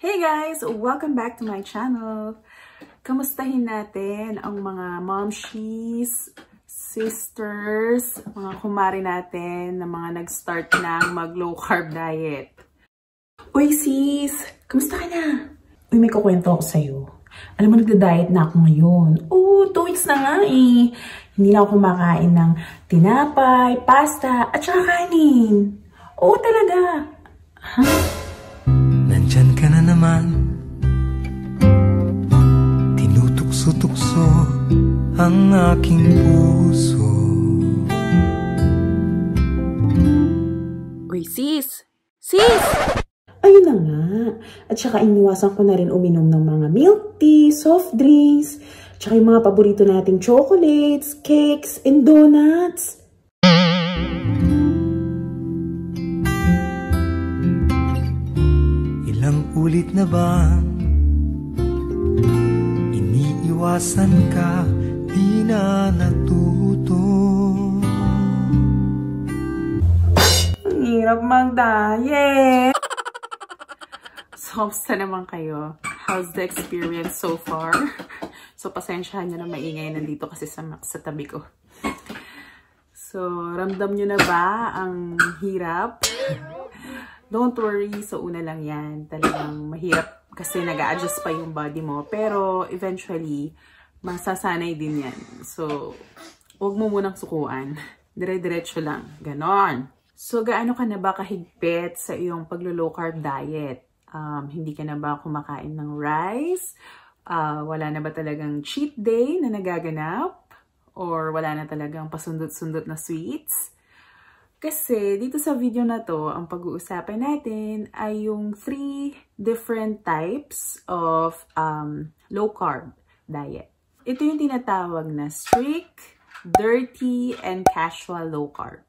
Hey guys! Welcome back to my channel! Kamustahin natin ang mga momshies, sisters, mga kumari natin na mga nag-start ng mag-low carb diet. Uy sis! Kamusta ka na? Uy, may kukwento ako sa'yo. Alam mo, nagda-diet na ako ngayon. Oo, two weeks na nga eh. Hindi na ako kumakain ng tinapay, pasta, at saka kanin. Oo talaga. Huh? ang aking puso Uy, sis! Sis! Ayun na nga. At saka iniwasan ko na rin uminom ng mga milk tea, soft drinks, tsaka yung mga paborito nating chocolates, cakes, and donuts. Ilang ulit na ba iniiwasan ka di na natuto Ang hirap mag-diet! So, sa naman kayo? How's the experience so far? So, pasensyahan nyo na maingay nandito kasi sa, sa tabi ko. So, ramdam nyo na ba ang hirap? Don't worry, sa so una lang yan. Talagang mahirap kasi nag adjust pa yung body mo. Pero, eventually, masasanay din yan. So, huwag mo munang sukuan. Dire-diretso lang. Ganon. So, gaano ka na ba kahigpit sa iyong paglo-low carb diet? Um, hindi ka na ba kumakain ng rice? Uh, wala na ba talagang cheat day na nagaganap? Or wala na talagang pasundot-sundot na sweets? Kasi dito sa video na to, ang pag-uusapan natin ay yung three different types of um, low carb diet. Ito yung tinatawag na strict, dirty, and casual low carb.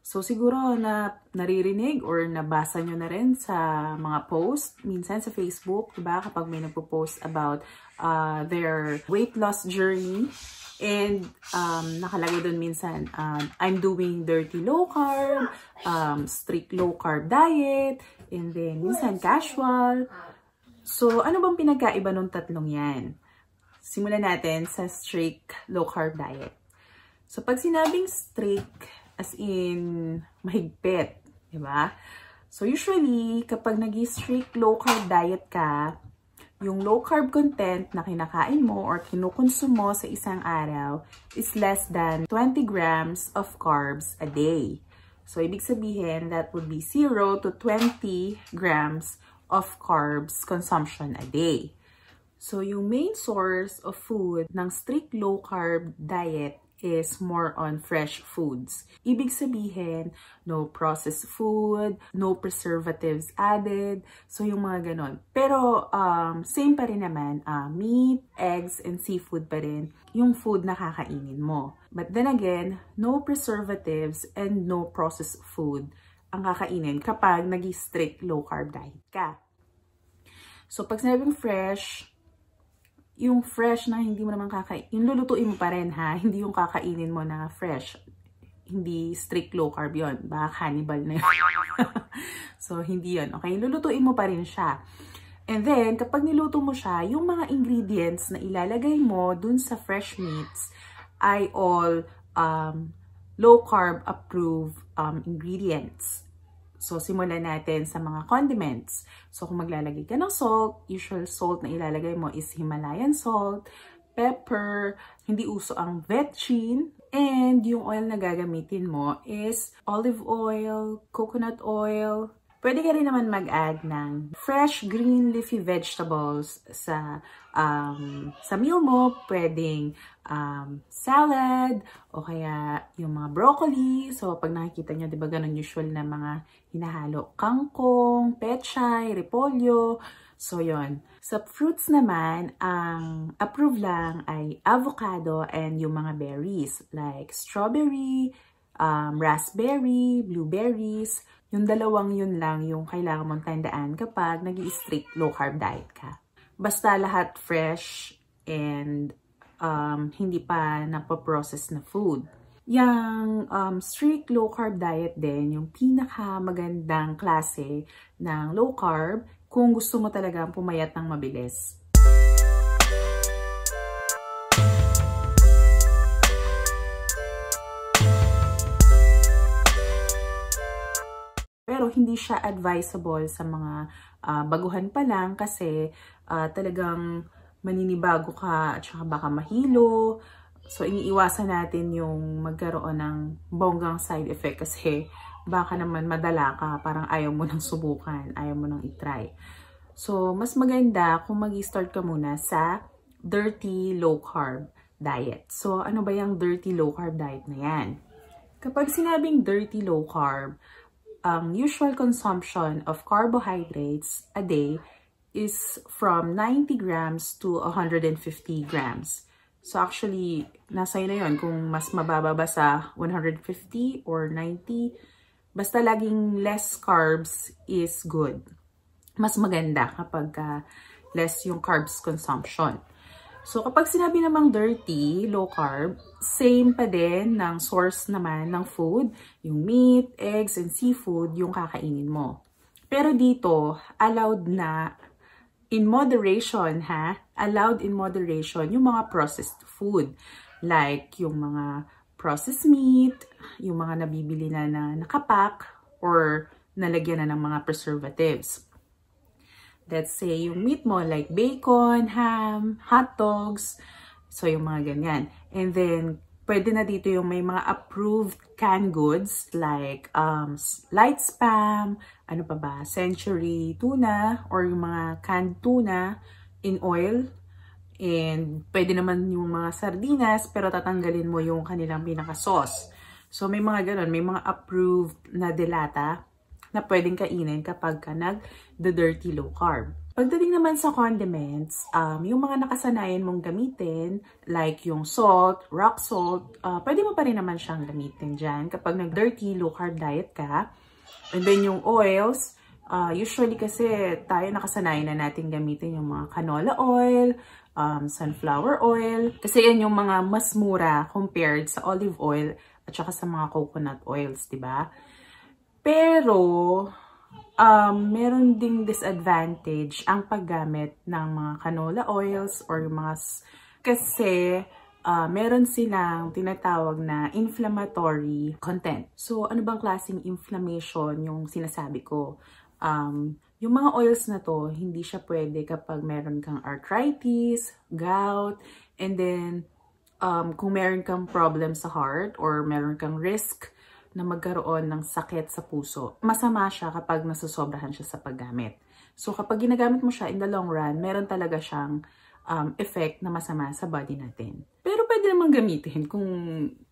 So siguro na naririnig or nabasa nyo na rin sa mga post, minsan sa Facebook, diba? Kapag may nagpo-post about uh, their weight loss journey. And um, nakalagay doon minsan, um, I'm doing dirty low carb, um, strict low carb diet, and then minsan casual. So ano bang pinagkaiba nung tatlong yan? simulan natin sa strict low-carb diet. So, pag sinabing strict, as in mahigpit, di ba? So, usually, kapag nag-strict low-carb diet ka, yung low-carb content na kinakain mo or kinukonsume mo sa isang araw is less than 20 grams of carbs a day. So, ibig sabihin, that would be 0 to 20 grams of carbs consumption a day. So, yung main source of food ng strict low-carb diet is more on fresh foods. Ibig sabihin, no processed food, no preservatives added, so yung mga ganon. Pero um, same pa rin naman, uh, meat, eggs, and seafood pa rin yung food na kakainin mo. But then again, no preservatives and no processed food ang kakainin kapag nag-strict low-carb diet ka. So pag sinabing fresh, yung fresh na hindi mo naman kakain, yung lulutuin mo pa rin ha, hindi yung kakainin mo na fresh. Hindi strict low carb yun. Baka cannibal na yun. so, hindi yun. Okay, lulutuin mo pa rin siya. And then, kapag niluto mo siya, yung mga ingredients na ilalagay mo dun sa fresh meats ay all um, low carb approved um, ingredients. So, simulan natin sa mga condiments. So, kung maglalagay ka ng salt, usual salt na ilalagay mo is Himalayan salt, pepper, hindi uso ang vetchin, and yung oil na gagamitin mo is olive oil, coconut oil, Pwede ka rin naman mag-add ng fresh green leafy vegetables sa um, sa meal mo. Pwedeng um, salad o kaya yung mga broccoli. So, pag nakikita nyo, di ba ganun usual na mga hinahalo. Kangkong, pechay, repolyo. So, yon Sa fruits naman, ang approved lang ay avocado and yung mga berries like strawberry, um, raspberry, blueberries. Yung dalawang yun lang yung kailangan mong tandaan kapag nag strict low-carb diet ka. Basta lahat fresh and um, hindi pa napaprocess na food. Yung um, strict low-carb diet din, yung pinakamagandang klase ng low-carb kung gusto mo talaga pumayat ng mabilis. Pero hindi siya advisable sa mga uh, baguhan pa lang kasi uh, talagang maninibago ka at saka baka mahilo. So iniiwasan natin yung magkaroon ng bonggang side effect kasi baka naman madala ka, parang ayaw mo nang subukan, ayaw mo nang itry. So mas maganda kung mag-start ka muna sa dirty low carb diet. So ano ba yung dirty low carb diet na yan? Kapag sinabing dirty low carb, ang usual consumption of carbohydrates a day is from 90 grams to 150 grams. So actually, nasa na yon kung mas mababa ba sa 150 or 90. Basta laging less carbs is good. Mas maganda kapag uh, less yung carbs consumption. So, kapag sinabi namang dirty, low carb, same pa din ng source naman ng food, yung meat, eggs, and seafood yung kakainin mo. Pero dito, allowed na in moderation, ha? Allowed in moderation yung mga processed food. Like yung mga processed meat, yung mga nabibili na na nakapak, or nalagyan na ng mga preservatives. Let's say, yung meat mo, like bacon, ham, hot dogs, so yung mga ganyan. And then, pwede na dito yung may mga approved canned goods like um, light spam, ano pa ba, century tuna or yung mga canned tuna in oil. And pwede naman yung mga sardinas pero tatanggalin mo yung kanilang pinaka-sauce. So may mga ganun, may mga approved na delata na pwedeng kainin kapag ka nag-dirty low carb. Pagdating naman sa condiments, um, yung mga nakasanayan mong gamitin, like yung salt, rock salt, uh, pwede mo pa rin naman siyang gamitin dyan kapag nag-dirty low carb diet ka. And then yung oils, uh, usually kasi tayo nakasanayan na natin gamitin yung mga canola oil, um, sunflower oil. Kasi yan yung mga mas mura compared sa olive oil at saka sa mga coconut oils, di ba pero, um, meron ding disadvantage ang paggamit ng mga canola oils or mga... Kasi, uh, meron silang tinatawag na inflammatory content. So, ano bang klaseng inflammation yung sinasabi ko? Um, yung mga oils na to, hindi siya pwede kapag meron kang arthritis, gout, and then um, kung meron kang problem sa heart or meron kang risk na magkaroon ng sakit sa puso. Masama siya kapag nasasobrahan siya sa paggamit. So kapag ginagamit mo siya in the long run, meron talaga siyang um, effect na masama sa body natin. Pero pwede namang gamitin kung,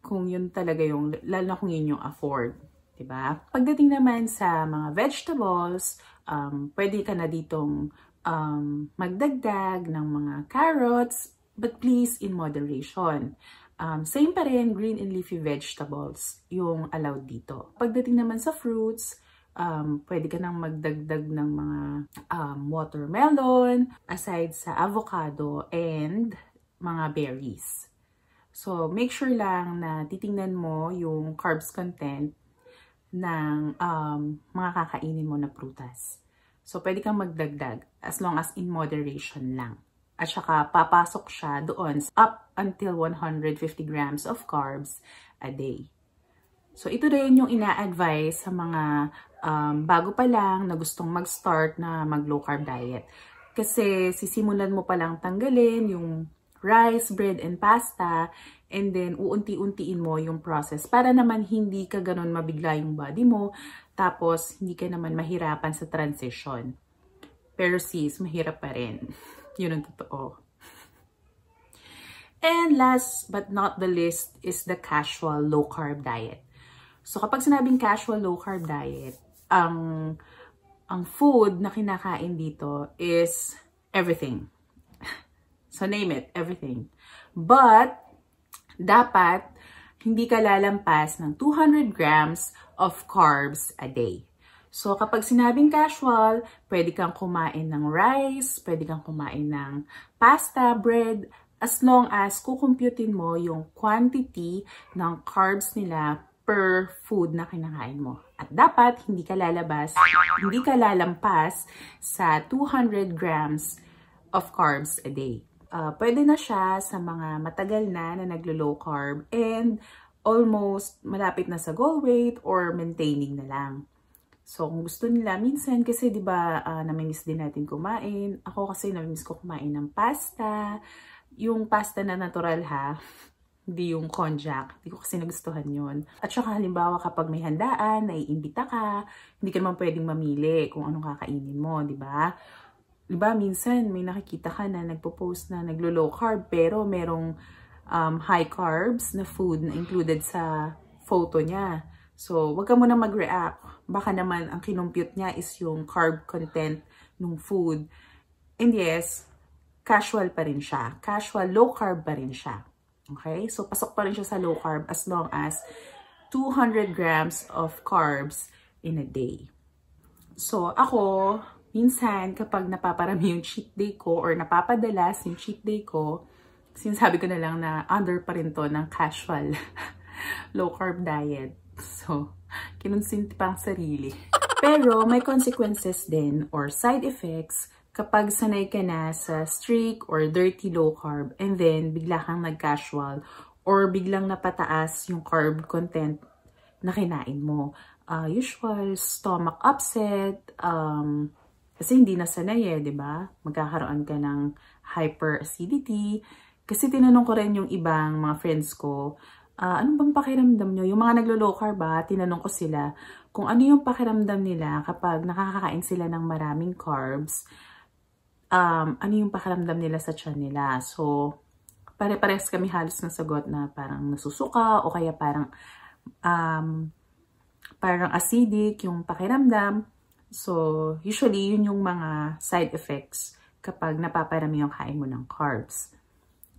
kung yun talaga yung, lalo na kung yun yung afford. Diba? Pagdating naman sa mga vegetables, um, pwede ka na ditong um, magdagdag ng mga carrots, but please in moderation. Um, same pa rin, green and leafy vegetables yung allowed dito. Pagdating naman sa fruits, um, pwede ka nang magdagdag ng mga um, watermelon, aside sa avocado, and mga berries. So, make sure lang na titingnan mo yung carbs content ng um, mga kakainin mo na prutas. So, pwede kang magdagdag as long as in moderation lang at saka papasok siya doon up until 150 grams of carbs a day. So ito rin yung ina-advise sa mga um, bago pa lang na gustong mag-start na mag-low carb diet. Kasi sisimulan mo pa lang tanggalin yung rice, bread, and pasta and then uunti-untiin mo yung process para naman hindi ka ganun mabigla yung body mo tapos hindi ka naman mahirapan sa transition. Pero sis, mahirap pa rin. Yun ang totoo. And last but not the least is the casual low-carb diet. So kapag sinabing casual low-carb diet, ang, ang food na kinakain dito is everything. so name it, everything. But, dapat hindi ka lalampas ng 200 grams of carbs a day. So, kapag sinabing casual, pwede kang kumain ng rice, pwede kang kumain ng pasta, bread, as long as kukumputin mo yung quantity ng carbs nila per food na kinakain mo. At dapat hindi ka lalabas, hindi ka lalampas sa 200 grams of carbs a day. Uh, pwede na siya sa mga matagal na na naglo-low carb and almost malapit na sa goal weight or maintaining na lang. So, kung gusto nila, minsan kasi 'di ba, uh, namimiss din natin kumain. Ako kasi namimiss ko kumain ng pasta. Yung pasta na natural ha, hindi yung konjac. Hindi ko kasi nagustuhan yon. At saka halimbawa kapag may handaan, naiimbita ka, hindi ka naman pwedeng mamili kung anong kakainin mo, 'di ba? 'Di ba minsan may nakikita ka na nagpo-post na naglo-low carb pero merong um, high carbs na food na included sa photo niya. So, wag ka muna mag-react baka naman ang kinumpute niya is yung carb content ng food. And yes, casual pa rin siya. Casual, low carb pa rin siya. Okay? So, pasok pa rin siya sa low carb as long as 200 grams of carbs in a day. So, ako, minsan kapag napaparami yung cheat day ko or napapadalas yung cheat day ko, sinasabi ko na lang na under pa rin to ng casual low carb diet. So, kinonsinti pang sarili. Pero may consequences din or side effects kapag sanay ka na sa strict or dirty low carb and then bigla kang nag-casual or biglang napataas yung carb content na kinain mo. Uh, usual stomach upset, um, kasi hindi na sanay eh, di ba? Magkakaroon ka ng hyperacidity. Kasi tinanong ko rin yung ibang mga friends ko, uh, anong bang pakiramdam nyo? Yung mga naglo-low carb ba, tinanong ko sila kung ano yung pakiramdam nila kapag nakakain sila ng maraming carbs, um, ano yung pakiramdam nila sa tiyan nila. So, pare-pares kami halos ng sagot na parang nasusuka o kaya parang um, parang acidic yung pakiramdam. So, usually yun yung mga side effects kapag napaparami yung kain mo ng carbs.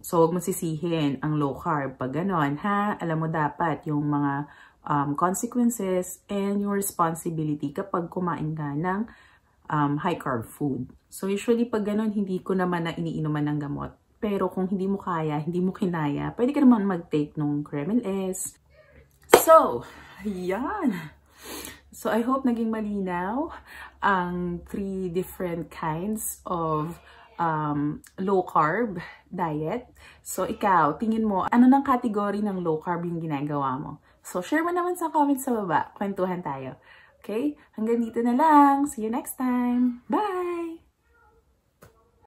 So, huwag mo sisihin ang low carb pag ganon, ha? Alam mo dapat yung mga um, consequences and your responsibility kapag kumain ka ng um, high carb food. So, usually pag ganon, hindi ko naman na iniinuman ng gamot. Pero kung hindi mo kaya, hindi mo kinaya, pwede ka naman mag-take nung Kreml S. So, yan. So, I hope naging malinaw ang three different kinds of um, low carb diet. So ikaw, tingin mo, ano ng kategory ng low carb yung ginagawa mo? So share mo naman sa comments sa baba. Kwentuhan tayo. Okay? Hanggang dito na lang. See you next time. Bye!